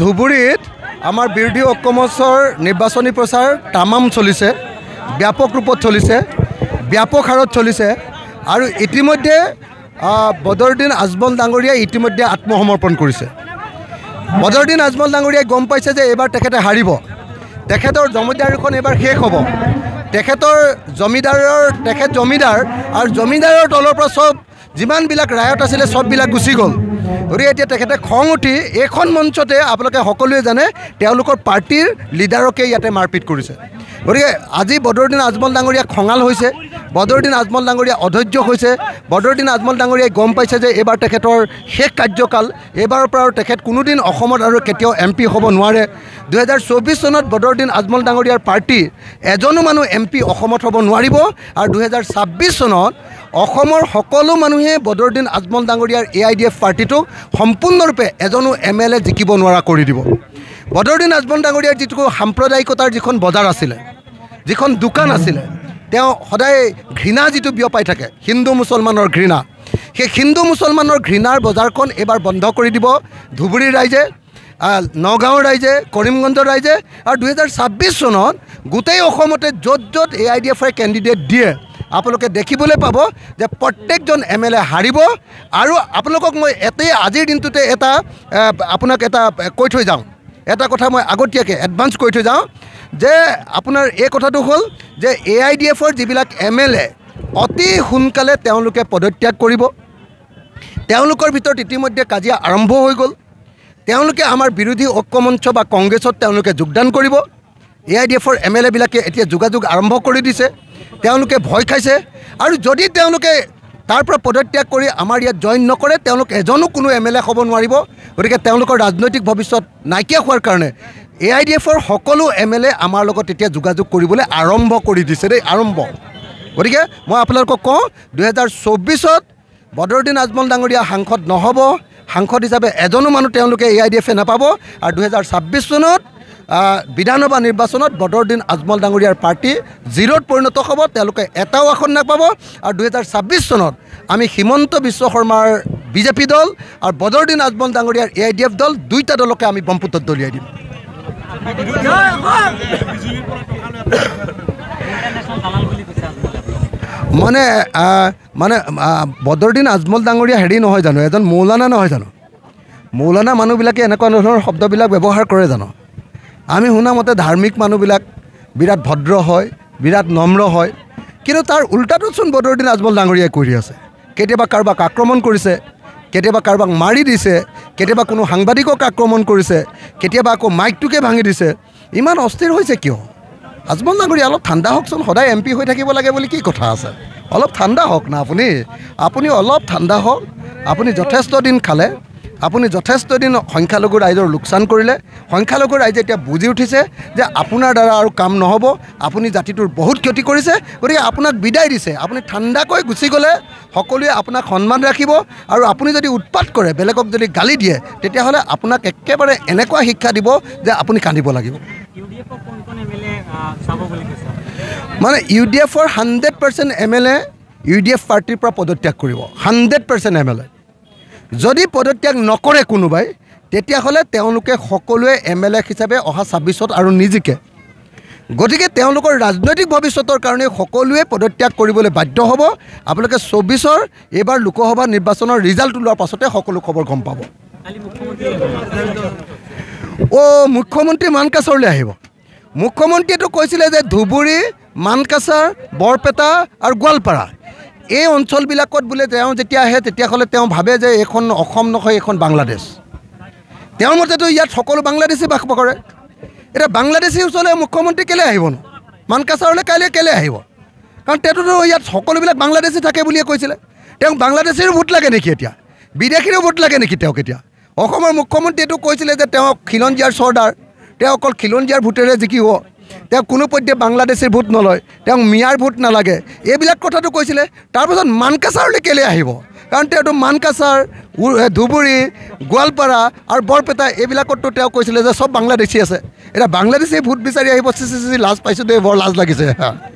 ধুবুৰীত আমাৰ বিৰোধী অকমচৰ নিৰ্বাচনী প্ৰচাৰ তামাম চলিছে ব্যাপক ৰূপত চলিছে ব্যাপক হাৰত চলিছে আৰু ইতিমধ্যে বদৰুদ্দিন আজমল ডাঙৰীয়াই ইতিমধ্যে আত্মসমৰ্পণ কৰিছে বদৰুদ্দিন আজমল ডাঙৰীয়াই গম পাইছে যে এইবাৰ তেখেতে হাৰিব তেখেতৰ জমিদাৰীখন এইবাৰ শেষ হ'ব তেখেতৰ জমিদাৰৰ তেখেত জমিদাৰ আৰু জমিদাৰৰ তলৰ পৰা চব যিমানবিলাক ৰায়ত আছিলে চববিলাক গুচি গ'ল গতিকে এতিয়া তেখেতে খং উঠি এইখন মঞ্চতে আপোনালোকে সকলোৱে জানে তেওঁলোকৰ পাৰ্টীৰ লিডাৰকে ইয়াতে মাৰপিট কৰিছে গতিকে আজি বদৰুদ্দিন আজমল ডাঙৰীয়া খঙাল হৈছে বদৰুদ্দিন আজমল ডাঙৰীয়া অধৈৰ্য হৈছে বদৰুদ্দিন আজমল ডাঙৰীয়াই গম পাইছে যে এইবাৰ তেখেতৰ শেষ কাৰ্যকাল এইবাৰৰ পৰা আৰু তেখেত কোনোদিন অসমত আৰু কেতিয়াও এম পি হ'ব নোৱাৰে দুহেজাৰ চৌব্বিছ চনত বদৰুদ্দিন আজমল ডাঙৰীয়াৰ পাৰ্টী এজনো মানুহ এম পি অসমত হ'ব নোৱাৰিব আৰু দুহেজাৰ ছাব্বিছ চনত অসমৰ সকলো মানুহে বদৰুদ্দিন আজমল ডাঙৰীয়াৰ এ আই ডি এফ পাৰ্টিটোক সম্পূৰ্ণৰূপে এজনো এম এল এ জিকিব নোৱাৰা কৰি দিব বদৰুদ্দিন আজমল ডাঙৰীয়াৰ যিটো সাম্প্ৰদায়িকতাৰ যিখন বজাৰ আছিলে যিখন দোকান আছিলে তেওঁ সদায় ঘৃণা যিটো বিয়পাই থাকে হিন্দু মুছলমানৰ ঘৃণা সেই হিন্দু মুছলমানৰ ঘৃণাৰ বজাৰখন এইবাৰ বন্ধ কৰি দিব ধুবুৰীৰ ৰাইজে নগাঁও ৰাইজে কৰিমগঞ্জৰ ৰাইজে আৰু দুহেজাৰ ছাব্বিছ চনত গোটেই অসমতে য'ত য'ত এ আই ডি এফৰ কেণ্ডিডেট দিয়ে আপোনালোকে দেখিবলৈ পাব যে প্ৰত্যেকজন এম এল এ হাৰিব আৰু আপোনালোকক মই এটাই আজিৰ দিনটোতে এটা আপোনাক এটা কৈ থৈ যাওঁ এটা কথা মই আগতীয়াকৈ এডভান্স কৰি থৈ যাওঁ যে আপোনাৰ এই কথাটো হ'ল যে এ আই ডি এফৰ যিবিলাক এম এল এ অতি সোনকালে তেওঁলোকে পদত্যাগ কৰিব তেওঁলোকৰ ভিতৰত ইতিমধ্যে কাজিয়া আৰম্ভ হৈ গ'ল তেওঁলোকে আমাৰ বিৰোধী ঐক্যমঞ্চ বা কংগ্ৰেছত তেওঁলোকে যোগদান কৰিব এ আই ডি এফৰ এম এল এবিলাকে এতিয়া যোগাযোগ আৰম্ভ কৰি দিছে তেওঁলোকে ভয় খাইছে আৰু যদি তেওঁলোকে তাৰ পৰা পদত্যাগ কৰি আমাৰ ইয়াত জইন নকৰে তেওঁলোক এজনো কোনো এম এল এ হ'ব নোৱাৰিব গতিকে তেওঁলোকৰ ৰাজনৈতিক ভৱিষ্যত নাইকিয়া হোৱাৰ কাৰণে এ আই ডি এফৰ সকলো এম এল এ আমাৰ লগত এতিয়া যোগাযোগ কৰিবলৈ আৰম্ভ কৰি দিছে দেই আৰম্ভ গতিকে মই আপোনালোকক কওঁ দুহেজাৰ চৌবিছত বদৰুদ্দিন আজমল ডাঙৰীয়া সাংসদ নহ'ব সাংসদ হিচাপে এজনো মানুহ তেওঁলোকে এ আই ডি এফে নাপাব আৰু দুহেজাৰ ছাব্বিছ চনত বিধানসভা নিৰ্বাচনত বদৰদিন আজমল ডাঙৰীয়াৰ পাৰ্টি জিৰ'ত পৰিণত হ'ব তেওঁলোকে এটাও আসন নাপাব আৰু দুহেজাৰ ছাব্বিছ চনত আমি হিমন্ত বিশ্ব শৰ্মাৰ বিজেপি দল আৰু বদৰদিন আজমল ডাঙৰীয়াৰ এ আই ডি এফ দল দুয়োটা দলকে আমি ব্ৰহ্মপুত্ৰত দলিয়াই দিম মানে মানে বদৰদিন আজমল ডাঙৰীয়া হেৰি নহয় জানো এজন মৌলানা নহয় জানো মৌলানা মানুহবিলাকে এনেকুৱা ধৰণৰ শব্দবিলাক ব্যৱহাৰ কৰে জানো আমি শুনামতে ধাৰ্মিক মানুহবিলাক বিৰাট ভদ্ৰ হয় বিৰাট নম্ৰ হয় কিন্তু তাৰ উল্টাটোচোন বদৰুদ্দিন আজমল ডাঙৰীয়াই কৰি আছে কেতিয়াবা কাৰোবাক আক্ৰমণ কৰিছে কেতিয়াবা কাৰোবাক মাৰি দিছে কেতিয়াবা কোনো সাংবাদিকক আক্ৰমণ কৰিছে কেতিয়াবা আকৌ মাইকটোকে ভাঙি দিছে ইমান অস্থিৰ হৈছে কিয় আজমল ডাঙৰীয়া অলপ ঠাণ্ডা হওকচোন সদায় এম পি হৈ থাকিব লাগে বুলি কি কথা আছে অলপ ঠাণ্ডা হওক না আপুনি আপুনি অলপ ঠাণ্ডা হওক আপুনি যথেষ্ট দিন খালে আপুনি যথেষ্ট দিন সংখ্যালঘু ৰাইজৰ লোকচান কৰিলে সংখ্যালঘু ৰাইজে এতিয়া বুজি উঠিছে যে আপোনাৰ দ্বাৰা আৰু কাম নহ'ব আপুনি জাতিটোৰ বহুত ক্ষতি কৰিছে গতিকে আপোনাক বিদায় দিছে আপুনি ঠাণ্ডাকৈ গুচি গ'লে সকলোৱে আপোনাক সন্মান ৰাখিব আৰু আপুনি যদি উৎপাত কৰে বেলেগক যদি গালি দিয়ে তেতিয়াহ'লে আপোনাক একেবাৰে এনেকুৱা শিক্ষা দিব যে আপুনি কান্দিব লাগিব মানে ইউ ডি এফৰ hundred percent M L A U D F পাৰ্টিৰ পৰা পদত্যাগ কৰিব hundred percent M L A যদি পদত্যাগ নকৰে কোনোবাই তেতিয়াহ'লে তেওঁলোকে সকলোৱে এম এল এ হিচাপে অহা ছাব্বিছত আৰু নিজিকে গতিকে তেওঁলোকৰ ৰাজনৈতিক ভৱিষ্যতৰ কাৰণে সকলোৱে পদত্যাগ কৰিবলৈ বাধ্য হ'ব আপোনালোকে চৌবিছৰ এইবাৰ লোকসভা নিৰ্বাচনৰ ৰিজাল্ট ওলোৱাৰ পাছতে সকলো খবৰ গম পাব অ' মুখ্যমন্ত্ৰী মানকাছৰলৈ আহিব মুখ্যমন্ত্ৰীয়েতো কৈছিলে যে ধুবুৰী মানকাছাৰ বৰপেটা আৰু গোৱালপাৰা এই অঞ্চলবিলাকত বোলে তেওঁ যেতিয়া আহে তেতিয়াহ'লে তেওঁ ভাবে যে এইখন অসম নহয় এইখন বাংলাদেশ তেওঁৰ মতেতো ইয়াত সকলো বাংলাদেশী বাস কৰে এতিয়া বাংলাদেশী ওচৰলৈ মুখ্যমন্ত্ৰী কেলৈ আহিবনো মানকাচাৰলৈ কাইলৈ কেলৈ আহিব কাৰণ তেওঁতো ইয়াত সকলোবিলাক বাংলাদেশী থাকে বুলিয়ে কৈছিলে তেওঁক বাংলাদেশীৰো ভোট লাগে নেকি এতিয়া বিদেশীৰো ভোট লাগে নেকি তেওঁক এতিয়া অসমৰ মুখ্যমন্ত্ৰী এইটো কৈছিলে যে তেওঁক খিলঞ্জীয়াৰ চৰ্দাৰ তেওঁ অকল খিলঞ্জীয়াৰ ভোটেৰে জিকিব তেওঁক কোনোপধ্যে বাংলাদেশীৰ ভোট নলয় তেওঁক মিয়াৰ ভোট নালাগে এইবিলাক কথাটো কৈছিলে তাৰপাছত মানকাছাৰলৈ কেলে আহিব কাৰণ তেওঁতো মানকাছাৰ ধুবুৰী গোৱালপাৰা আৰু বৰপেটা এইবিলাকতো তেওঁ কৈছিলে যে চব বাংলাদেশী আছে এতিয়া বাংলাদেশী ভোট বিচাৰি আহিব চি চি চি চি লাজ পাইছোঁ দেই বৰ লাজ লাগিছে